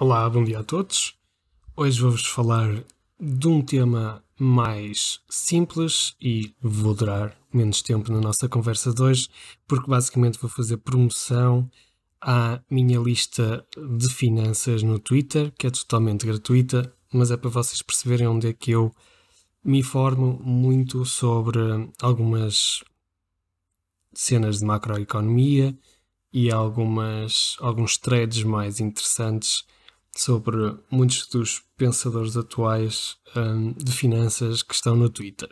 Olá, bom dia a todos. Hoje vou-vos falar de um tema mais simples e vou durar menos tempo na nossa conversa de hoje, porque basicamente vou fazer promoção à minha lista de finanças no Twitter, que é totalmente gratuita, mas é para vocês perceberem onde é que eu me informo muito sobre algumas cenas de macroeconomia e algumas, alguns trades mais interessantes sobre muitos dos pensadores atuais um, de finanças que estão no Twitter.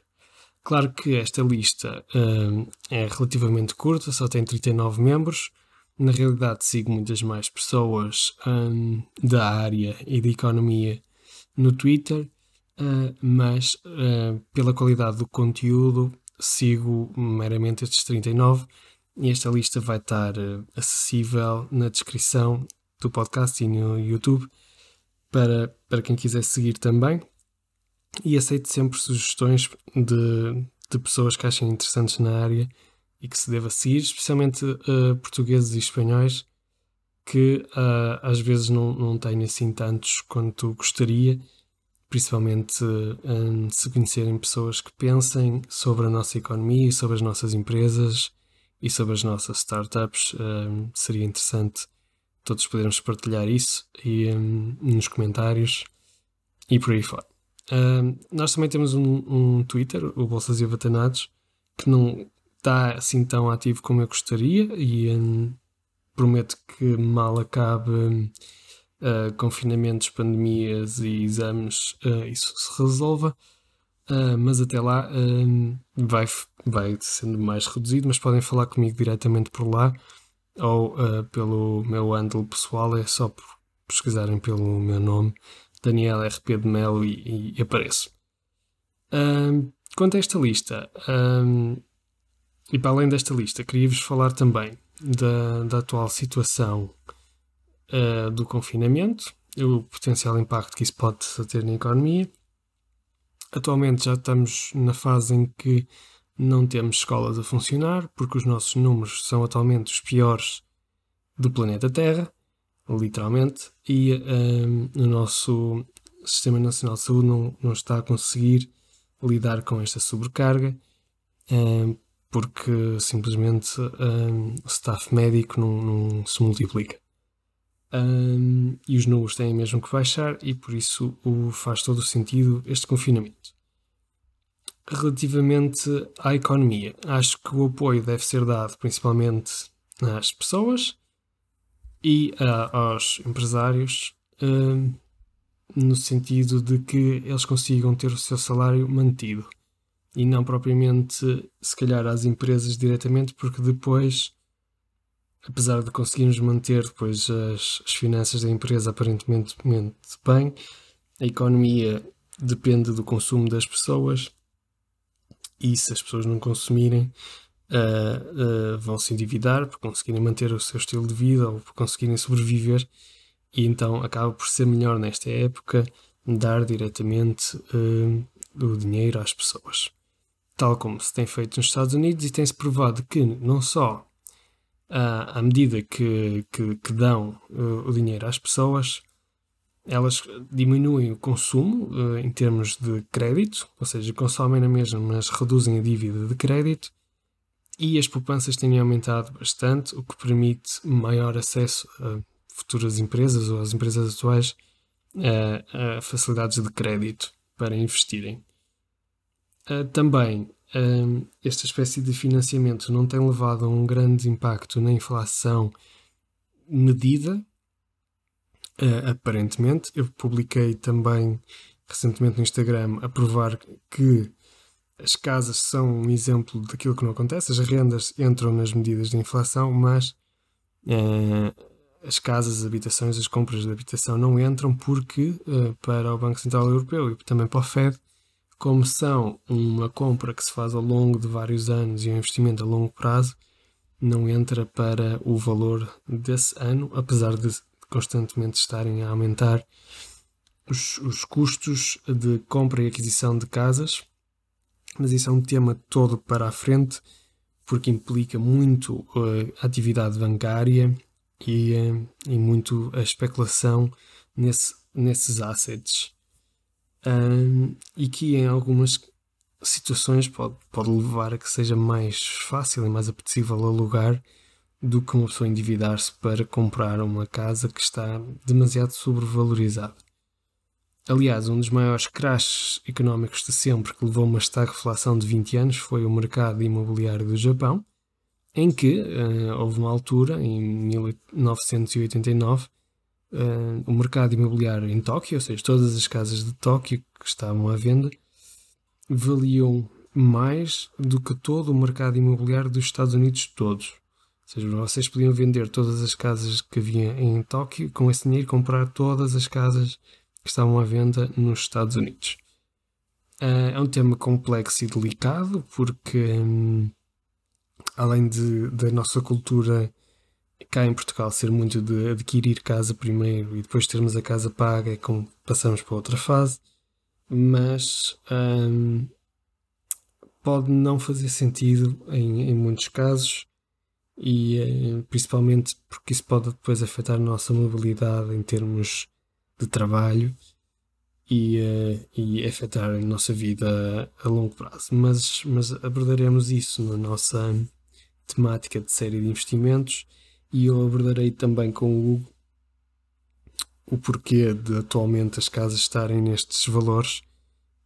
Claro que esta lista um, é relativamente curta, só tem 39 membros. Na realidade, sigo muitas mais pessoas um, da área e da economia no Twitter, uh, mas uh, pela qualidade do conteúdo, sigo meramente estes 39 e esta lista vai estar hum, acessível na descrição do podcast e no YouTube para, para quem quiser seguir também. E aceito sempre sugestões de, de pessoas que achem interessantes na área e que se deva seguir, especialmente uh, portugueses e espanhóis, que uh, às vezes não, não têm assim tantos quanto gostaria, principalmente uh, se conhecerem pessoas que pensem sobre a nossa economia e sobre as nossas empresas e sobre as nossas startups. seria interessante todos podermos partilhar isso e, um, nos comentários e por aí fora. Hum, nós também temos um, um Twitter, o Bolsas e Batanados, que não está assim tão ativo como eu gostaria e hum, prometo que mal acabe uh, confinamentos, pandemias e exames, uh, isso se resolva. Uh, mas até lá vai, vai sendo mais reduzido, mas podem falar comigo diretamente por lá ou uh, pelo meu handle pessoal, é só pesquisarem pelo meu nome, Daniel RP de Melo, e, e apareço. Um, quanto a esta lista, um, e para além desta lista, queria-vos falar também da, da atual situação uh, do confinamento, o potencial impacto que isso pode ter na economia. Atualmente já estamos na fase em que não temos escolas a funcionar porque os nossos números são atualmente os piores do planeta Terra, literalmente, e um, o nosso Sistema Nacional de Saúde não, não está a conseguir lidar com esta sobrecarga um, porque simplesmente um, o staff médico não, não se multiplica. Um, e os números têm mesmo que baixar e por isso o, faz todo o sentido este confinamento relativamente à economia. Acho que o apoio deve ser dado principalmente às pessoas e a, ah, aos empresários, ah, no sentido de que eles consigam ter o seu salário mantido e não propriamente, se calhar, às empresas diretamente, porque depois, apesar de conseguirmos manter depois as, as finanças da empresa aparentemente bem, a economia depende do consumo das pessoas e se as pessoas não consumirem, uh, uh, vão se endividar por conseguirem manter o seu estilo de vida ou por conseguirem sobreviver, e então acaba por ser melhor nesta época dar diretamente uh, o dinheiro às pessoas. Tal como se tem feito nos Estados Unidos, e tem-se provado que não só à medida que, que, que dão o dinheiro às pessoas, elas diminuem o consumo uh, em termos de crédito, ou seja, consomem na mesma, mas reduzem a dívida de crédito, e as poupanças têm aumentado bastante, o que permite maior acesso a futuras empresas ou às empresas atuais a, eh, a facilidades de crédito para investirem. Uh, também, uh, esta espécie de financiamento não tem levado a um grande impacto na inflação medida, Uh, aparentemente. Eu publiquei também recentemente no Instagram a provar que as casas são um exemplo daquilo que não acontece. As rendas entram nas medidas de inflação, mas uh, as casas, as habitações, as compras de habitação não entram porque uh, para o Banco Central Europeu e também para o Fed, como são uma compra que se faz ao longo de vários anos e um investimento a longo prazo, não entra para o valor desse ano, apesar de constantemente estarem a aumentar os, os custos de compra e aquisição de casas, mas isso é um tema todo para a frente, porque implica muito a eh, atividade bancária e, eh, e muito a especulação nesse, nesses assets. Um, e que em algumas situações pode, pode levar a que seja mais fácil e mais apetecível alugar do que uma pessoa endividar-se para comprar uma casa que está demasiado sobrevalorizada. Aliás, um dos maiores crashes económicos de sempre que levou uma estagflação de 20 anos foi o mercado imobiliário do Japão, em que uh, houve uma altura, em 1989, uh, eh, o mercado imobiliário em Tóquio, ou seja, todas as casas de Tóquio que estavam à venda, valiam mais do que todo o mercado imobiliário dos Estados Unidos todos seja, vocês podiam vender todas as casas que havia em Tóquio, com esse dinheiro comprar todas as casas que estavam à venda nos Estados Unidos. Ah, é um tema complexo e delicado, porque hum, além de, da nossa cultura cá em Portugal ser muito de adquirir casa primeiro e depois termos a casa paga, é como passamos para outra fase, mas hum, pode não fazer sentido em, em muitos casos e eh, principalmente porque isso pode depois afetar a nossa mobilidade em termos de trabalho e, eh, e afetar a nossa vida a longo prazo. Mas, mas abordaremos isso na nossa temática de série de investimentos e eu abordarei também com o Hugo o porquê de atualmente as casas estarem nestes valores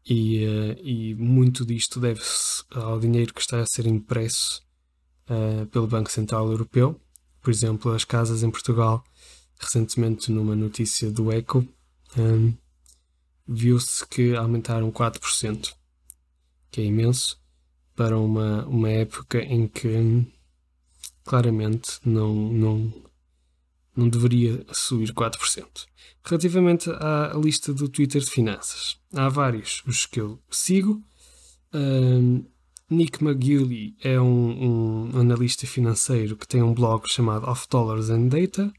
e, eh, e muito disto deve-se ao dinheiro que está a ser impresso uh, pelo Banco Central Europeu. Por exemplo, as casas em Portugal, recentemente numa notícia do Eco, um, ehm, viu-se que aumentaram 4%, que é imenso, para uma, uma época em que um, claramente não, não, não deveria subir 4%. Relativamente à lista do Twitter de finanças, há vários os que eu sigo. Um, ehm, Nick McGuiley é um, um, analista financeiro que tem um blog chamado Off Dollars and Data,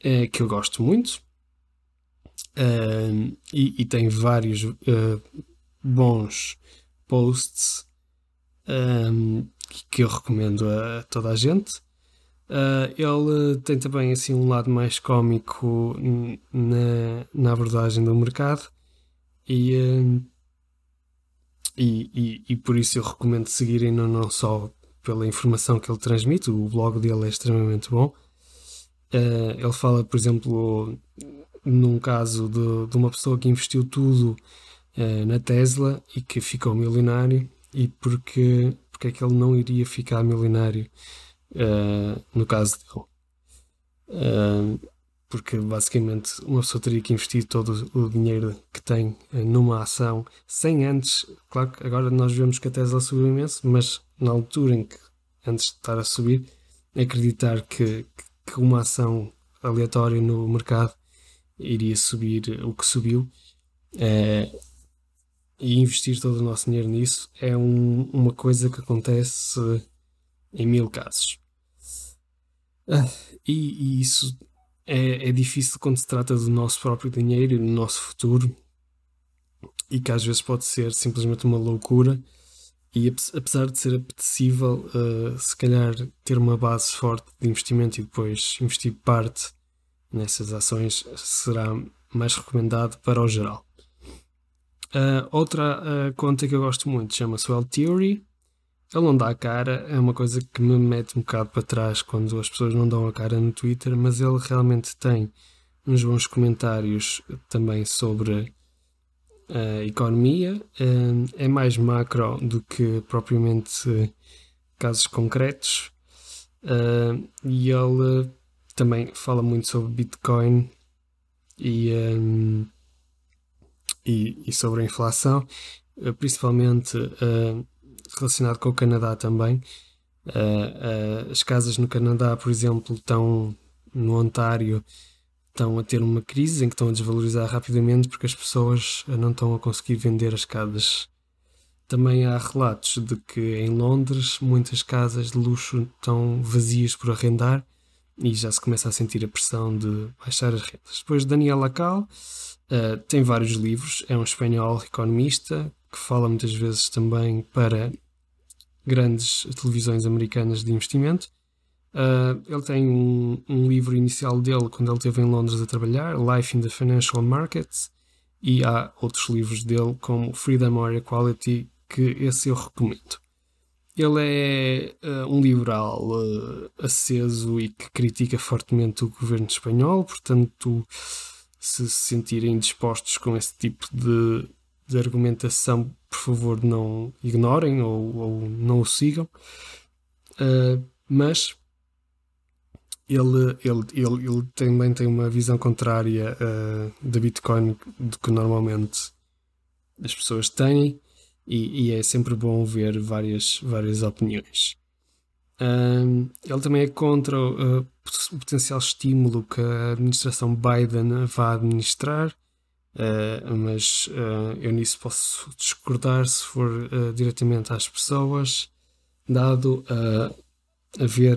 é, que eu gosto muito, um, eh, e, e, tem vários uh, bons posts um, que eu recomendo a toda a gente. Uh, ele tem também assim um lado mais cômico na, na abordagem do mercado e e, e, e, por isso eu recomendo seguirem não só pela informação que ele transmite, o blog dele é extremamente bom. Uh, ele fala, por exemplo, num caso de, de uma pessoa que investiu tudo uh, na Tesla e que ficou milionário, e porque, porque é que ele não iria ficar milionário uh, no caso dele porque basicamente uma pessoa teria que investir todo o dinheiro que tem eh, numa ação sem antes. Claro que agora nós vemos que a Tesla subiu imenso, mas na altura em que, antes de estar a subir, acreditar que, que uma ação aleatória no mercado iria subir o que subiu é, e investir todo o nosso dinheiro nisso é um, uma coisa que acontece em mil casos. Ah, e, e, isso é, é difícil quando se trata do nosso próprio dinheiro e do nosso futuro e que às vezes pode ser simplesmente uma loucura e apesar de ser apetecível uh, se calhar ter uma base forte de investimento e depois investir parte nessas ações será mais recomendado para o geral. Uh, outra uh, conta que eu gosto muito chama-se Well Theory ele não dá a cara, é uma coisa que me mete um bocado para trás quando as pessoas não dão a cara no Twitter, mas ele realmente tem uns bons comentários também sobre a economia. Eh, é mais macro do que propriamente eh, casos concretos. Eh, e ele também fala muito sobre Bitcoin e, e, sobre a inflação, principalmente relacionado com o Canadá também. Uh, uh, as casas no Canadá, por exemplo, estão no Ontário estão a ter uma crise em que estão a desvalorizar rapidamente porque as pessoas ah, não estão a conseguir vender as casas. Também há relatos de que em Londres muitas casas de luxo estão vazias por arrendar e já se começa a sentir a pressão de baixar as rendas. Depois Daniel Lacal uh, tem vários livros, é um espanhol economista que fala muitas vezes também para grandes televisões americanas de investimento. Uh, ele tem um, um, livro inicial dele quando ele esteve em Londres a trabalhar, Life in the Financial Markets, e há outros livros dele como Freedom or Equality, que esse eu recomendo. Ele é uh, um liberal uh, aceso e que critica fortemente o governo espanhol, portanto, se se sentirem dispostos com esse tipo de, de argumentação por favor não ignorem ou, ou não o sigam. Uh, mas ele, ele, ele, ele também tem uma visão contrária uh, da Bitcoin do que normalmente as pessoas têm e, e é sempre bom ver várias, várias opiniões. Ah, ele também é contra o, o potencial estímulo que a administração Biden vai administrar Uh, mas uh, eu nisso posso discordar se for uh, diretamente às pessoas, dado haver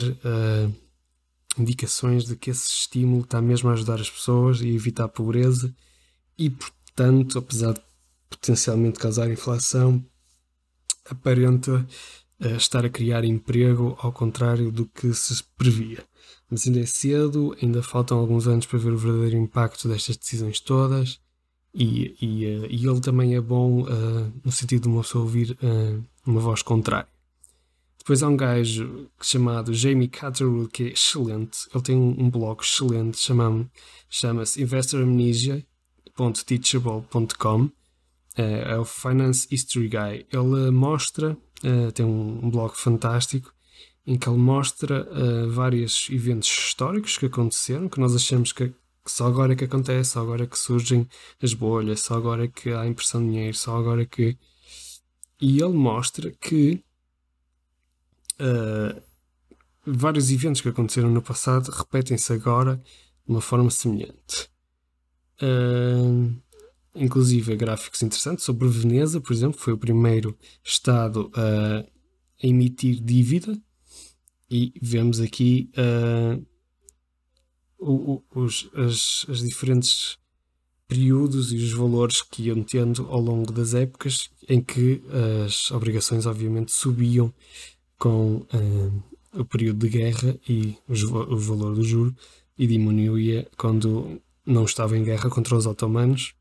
indicações de que esse estímulo está mesmo a ajudar as pessoas e evitar a pobreza, e portanto, apesar de potencialmente causar inflação, aparenta estar a criar emprego ao contrário do que se previa. Mas ainda é cedo, ainda faltam alguns anos para ver o verdadeiro impacto destas decisões todas e, e, eh, e, ele também é bom uh, no sentido de uma pessoa ouvir uh, uma voz contrária. Depois há um gajo chamado Jamie Catterwood que é excelente. Ele tem um, blog excelente, chama-se chama investoramnesia.teachable.com. é o Finance History Guy. Ele mostra, tem um, um, blog fantástico, em que ele mostra vários eventos históricos que aconteceram, que nós achamos que só agora é que acontece, só agora é que surgem as bolhas, só agora é que há impressão de dinheiro, só agora é que. E ele mostra que uh, vários eventos que aconteceram no passado repetem-se agora de uma forma semelhante. Uh, inclusive gráficos interessantes sobre Veneza, por exemplo, foi o primeiro Estado a emitir dívida e vemos aqui uh, o, o, os as, as diferentes períodos e os valores que iam tendo ao longo das épocas em que as obrigações obviamente subiam com eh, o período de guerra e os, o valor do juro e diminuía quando não estava em guerra contra os otomanos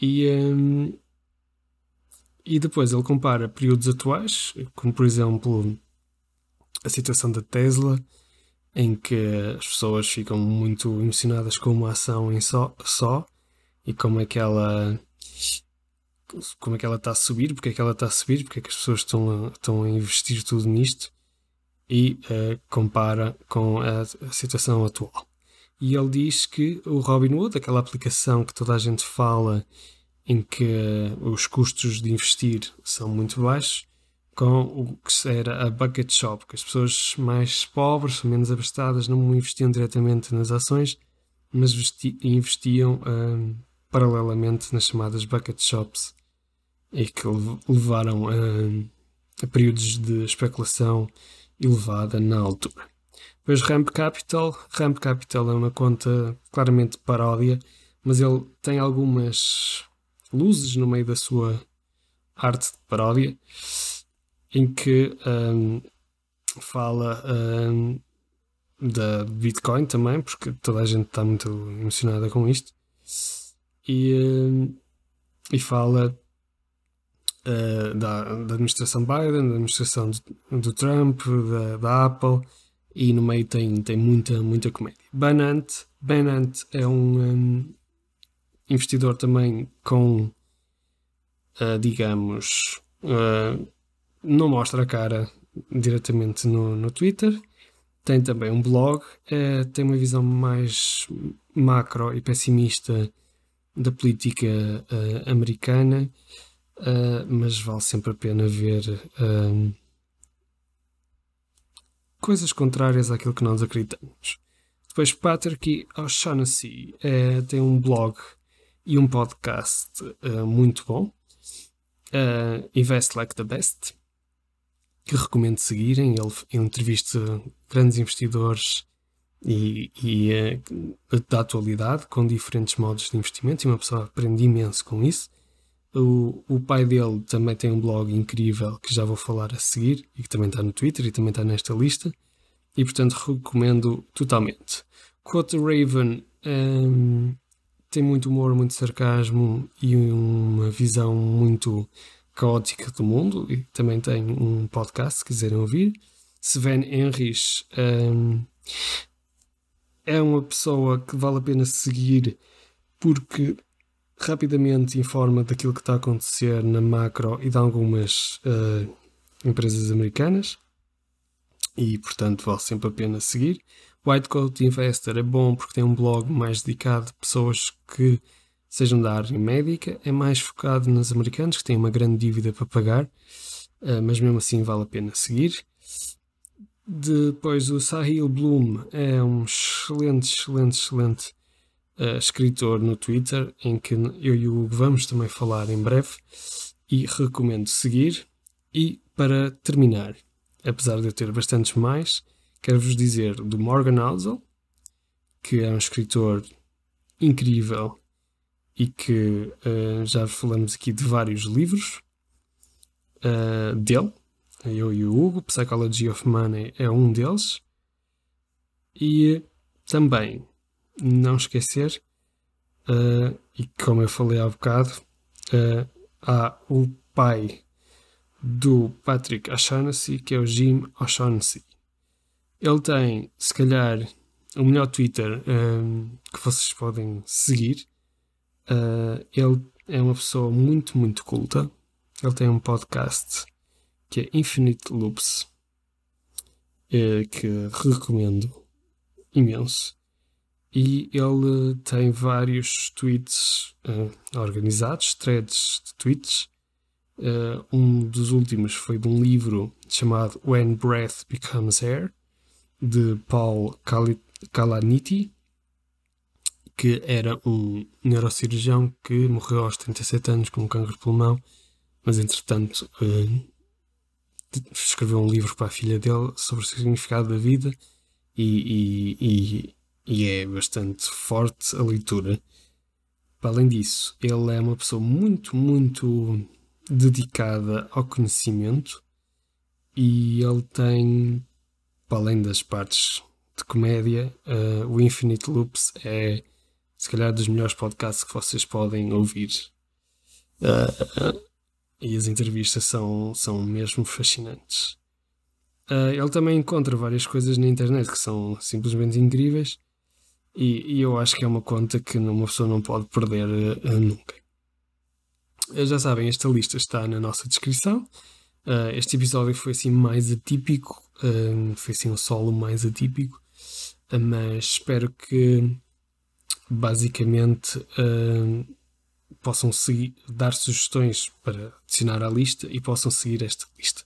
e eh, e depois ele compara períodos atuais como por exemplo a situação da Tesla em que as pessoas ficam muito emocionadas com uma ação em só, só e como é que ela como é que ela está a subir, porque é que ela está a subir, porque é que as pessoas estão a, estão a investir tudo nisto e uh, compara com a, a, situação atual. E ele diz que o Robinhood, aquela aplicação que toda a gente fala em que os custos de investir são muito baixos, com o que era a bucket shop, que as pessoas mais pobres, menos abastadas, não investiam diretamente nas ações, mas investiam hum, paralelamente nas chamadas bucket shops e que levaram a, hum, a períodos de especulação elevada na altura. Depois Ramp Capital. Ramp Capital é uma conta claramente paródia, mas ele tem algumas luzes no meio da sua arte de paródia em que um, fala um, da Bitcoin também, porque toda a gente está muito emocionada com isto, e, um, e fala uh, da, da, administração Biden, da administração do, do Trump, da, da, Apple, e no meio tem, tem muita, muita comédia. Banant, Banant é um hum, investidor também com, uh, digamos, uh, não mostra a cara diretamente no, no Twitter. Tem também um blog, eh, tem uma visão mais macro e pessimista da política uh, americana, uh, mas vale sempre a pena ver uh, coisas contrárias àquilo que nós acreditamos. Depois, Patrick O'Shaughnessy tem um blog e um podcast muito bom, Invest Like the Best que recomendo seguirem. Ele, ele entrevista grandes investidores e, e eh, da atualidade com diferentes modos de investimento e uma pessoa aprende imenso com isso. O, o, pai dele também tem um blog incrível que já vou falar a seguir e que também está no Twitter e também está nesta lista e portanto recomendo totalmente. Quote Raven um, ehm, tem muito humor, muito sarcasmo e uma visão muito caótica do mundo e também tem um podcast, se quiserem ouvir. Sven Henrich um, é uma pessoa que vale a pena seguir porque rapidamente informa daquilo que está a acontecer na macro e de algumas uh, empresas americanas e, portanto, vale sempre a pena seguir. White Coat Investor é bom porque tem um blog mais dedicado a pessoas que sejam da área médica, é mais focado nos americanos que têm uma grande dívida para pagar, eh, mas mesmo assim vale a pena seguir. Depois o Sahil Bloom é um excelente, excelente, excelente uh, escritor no Twitter, em que eu e o Hugo vamos também falar em breve, e recomendo seguir. E para terminar, apesar de eu ter bastantes mais, quero-vos dizer do Morgan Housel, que é um escritor incrível e que uh, já falamos aqui de vários livros uh, dele, eu e o Hugo, Psychology of Money é um deles. E também, não esquecer, uh, e como eu falei há bocado, há o pai do Patrick O'Shaughnessy, que é o Jim O'Shaughnessy. Ele tem, se calhar, o melhor Twitter um, que vocês podem seguir Uh, ele é uma pessoa muito, muito culta. Ele tem um podcast que é Infinite Loops, uh, que recomendo imenso. E ele tem vários tweets uh, organizados, threads de tweets. um dos últimos foi de um livro chamado When Breath Becomes Air, de Paul Kalaniti que era um neurocirurgião que morreu aos 37 anos com um cancro de pulmão, mas entretanto eh, escreveu um livro para a filha dele sobre o significado da vida e, e, e, e é bastante forte a leitura. Para além disso, ele é uma pessoa muito, muito dedicada ao conhecimento e ele tem, para além das partes de comédia, uh, o Infinite Loops é se calhar dos melhores podcasts que vocês podem ouvir. Uh, e as entrevistas são, são mesmo fascinantes. Uh, ele também encontra várias coisas na internet que são simplesmente incríveis e, e eu acho que é uma conta que uma pessoa não pode perder uh, nunca. já sabem, esta lista está na nossa descrição. este episódio foi assim mais atípico, foi assim um solo mais atípico, mas espero que basicamente uh, possam seguir, dar sugestões para adicionar à lista e possam seguir esta lista.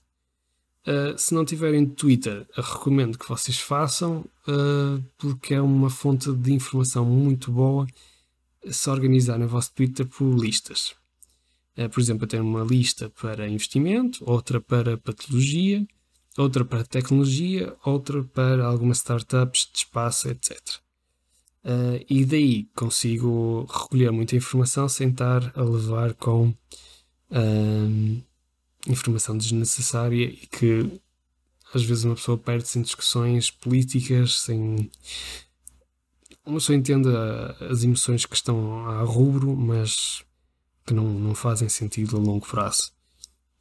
Uh, se não tiverem Twitter, recomendo que vocês façam, uh, porque é uma fonte de informação muito boa se organizarem o vosso Twitter por listas. Uh, por exemplo, eu tenho uma lista para investimento, outra para patologia, outra para tecnologia, outra para algumas startups de espaço, etc. Uh, e daí consigo recolher muita informação sem estar a levar com uh, informação desnecessária e que às vezes uma pessoa perde-se em discussões políticas, sem. Uma pessoa entende as emoções que estão a rubro, mas que não, não fazem sentido a longo prazo.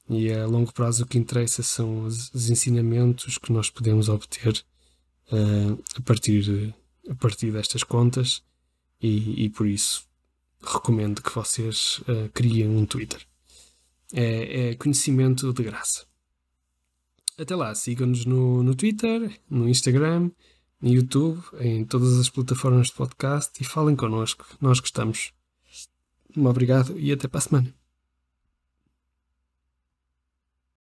E a longo prazo o que interessa são os, ensinamentos que nós podemos obter uh, a partir a partir destas contas e, e por isso recomendo que vocês uh, criem um Twitter. É, é, conhecimento de graça. Até lá, sigam-nos no, no Twitter, no Instagram, no YouTube, em todas as plataformas de podcast e falem connosco. Nós gostamos. Um obrigado e até para a semana.